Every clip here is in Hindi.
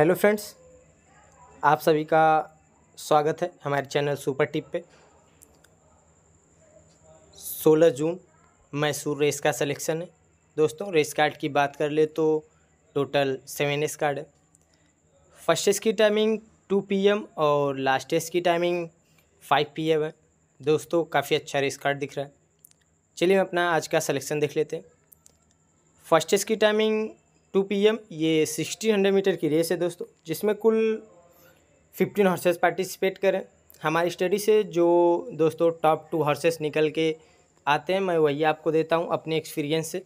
हेलो फ्रेंड्स आप सभी का स्वागत है हमारे चैनल सुपर टिप पे 16 जून मैसूर रेस का सिलेक्शन है दोस्तों रेस कार्ड की बात कर ले तो टोटल सेवन रेस कार्ड है फर्स्ट रेस की टाइमिंग 2 पीएम और लास्ट रेस की टाइमिंग 5 पीएम है दोस्तों काफ़ी अच्छा रेस कार्ड दिख रहा है चलिए हम अपना आज का सिलेक्शन देख लेते हैं फर्स्ट रेस की टाइमिंग टू पी एम ये सिक्सटीन हंड्रेड मीटर की रेस है दोस्तों जिसमें कुल फिफ्टीन हॉर्सेस पार्टिसिपेट करें हमारी स्टडी से जो दोस्तों टॉप टू हॉर्सेस निकल के आते हैं मैं वही आपको देता हूँ अपने एक्सपीरियंस से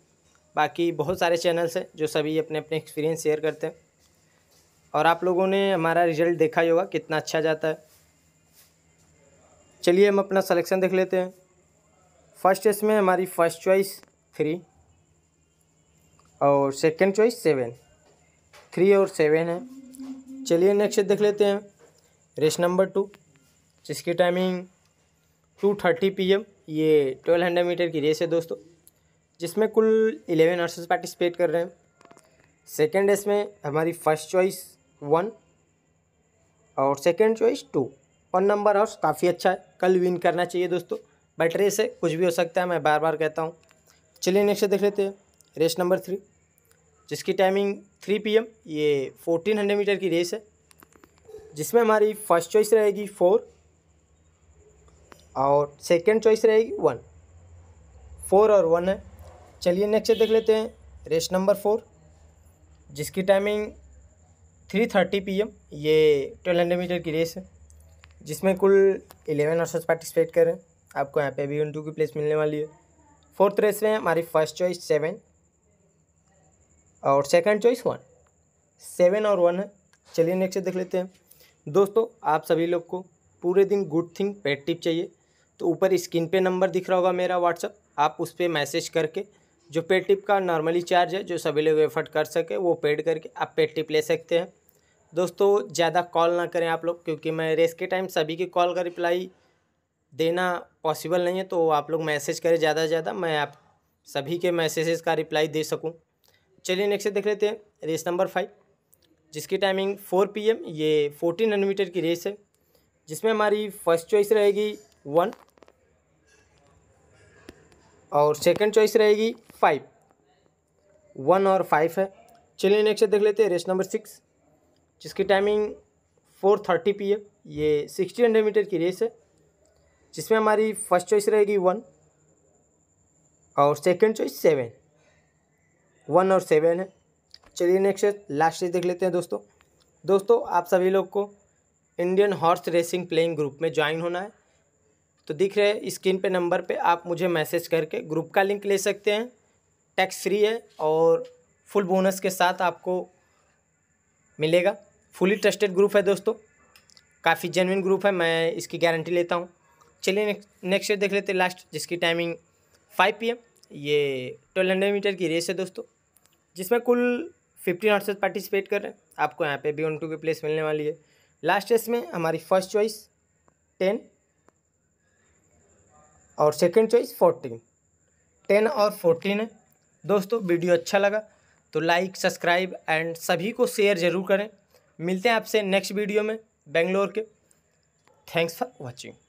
बाकी बहुत सारे चैनल्स हैं जो सभी अपने अपने एक्सपीरियंस शेयर करते हैं और आप लोगों ने हमारा रिजल्ट देखा ही होगा कितना अच्छा जाता है चलिए हम अपना सलेक्शन देख लेते हैं फर्स्ट टेस्ट में हमारी फर्स्ट चॉइस थ्री और सेकंड चॉइस सेवन थ्री और सेवन है चलिए नेक्स्ट देख लेते हैं रेस नंबर टू जिसकी timing two thirty P M ये ट्वेल्व हंड्रेड मीटर की रेस है दोस्तों जिसमें कुल इलेवन हॉर्सेस पार्टिसिपेट कर रहे हैं सेकेंड रेस में हमारी फर्स्ट चॉइस वन और second choice two one number horse काफ़ी अच्छा है कल विन करना चाहिए दोस्तों बट रेस है कुछ भी हो सकता है मैं बार बार कहता हूँ चलिए नेक्स्ट देख लेते हैं रेस नंबर थ्री जिसकी टाइमिंग थ्री पी एम ये फोर्टीन हंड्रेड मीटर की रेस है जिसमें हमारी फर्स्ट चॉइस रहेगी फोर और सेकंड चॉइस रहेगी वन फोर और वन है चलिए नेक्स्ट देख लेते हैं रेस नंबर फोर जिसकी timing three thirty P M ये ट्वेल्व हंड्रेड मीटर की रेस है जिसमें कुल एलेवन हॉर्सेस पार्टिसिपेट करें आपको यहाँ पे भी उन टू की प्लेस मिलने वाली है फोर्थ रेस में हमारी फर्स्ट चॉइस सेवन और सेकंड चॉइस वन सेवन और वन है चलिए नेक्स्ट देख लेते हैं दोस्तों आप सभी लोग को पूरे दिन गुड थिंग पेड टिप चाहिए तो ऊपर स्क्रीन पे नंबर दिख रहा होगा मेरा व्हाट्सअप आप उस पर मैसेज करके जो पेड टिप का नॉर्मली चार्ज है जो सभी लोग एफर्ट कर सके वो पेड करके आप पेड टिप ले सकते हैं दोस्तों ज़्यादा कॉल ना करें आप लोग क्योंकि मैं रेस के टाइम सभी के कॉल का रिप्लाई देना पॉसिबल नहीं है तो आप लोग मैसेज करें ज़्यादा से ज़्यादा मैं आप सभी के मैसेजेस का रिप्लाई दे सकूँ चलिए नेक्स्ट देख लेते हैं रेस नंबर फाइव जिसकी टाइमिंग फोर पी एम ये फोर्टीन हंड्रेड मीटर की रेस है जिसमें हमारी फर्स्ट चॉइस रहेगी वन और सेकंड चॉइस रहेगी फाइव वन और फाइव है चलिए नेक्स्ट देख लेते हैं रेस नंबर सिक्स जिसकी timing four thirty P M ये सिक्सटीन हंड्रेड मीटर की रेस है जिसमें हमारी फर्स्ट चॉइस रहेगी वन और सेकंड चॉइस सेवन वन और सेवन है चलिए नेक्स्ट लास्ट चीज़ देख लेते हैं दोस्तों दोस्तों आप सभी लोग को Indian horse racing playing group में ज्वाइन होना है तो दिख रहे स्क्रीन पे नंबर पे आप मुझे मैसेज करके ग्रुप का लिंक ले सकते हैं टैक्स फ्री है और फुल बोनस के साथ आपको मिलेगा फुली ट्रस्टेड ग्रुप है दोस्तों काफ़ी जेनविन ग्रुप है मैं इसकी गारंटी लेता हूँ चलिए नेक्स्ट नेक्स्ट देख लेते हैं लास्ट जिसकी टाइमिंग फाइव पी एम ये ट्वेल्व हंड्रेड मीटर की रेस है दोस्तों जिसमें कुल फिफ्टीन हॉर्सेज पार्टिसिपेट कर रहे हैं आपको यहाँ पे बी वन टू की प्लेस मिलने वाली है लास्ट टेस्ट में हमारी फर्स्ट चॉइस टेन और सेकंड चॉइस फोर्टीन टेन और फोर्टीन है दोस्तों वीडियो अच्छा लगा तो लाइक सब्सक्राइब एंड सभी को शेयर ज़रूर करें मिलते हैं आपसे नेक्स्ट वीडियो में बेंगलोर के थैंक्स फॉर वॉचिंग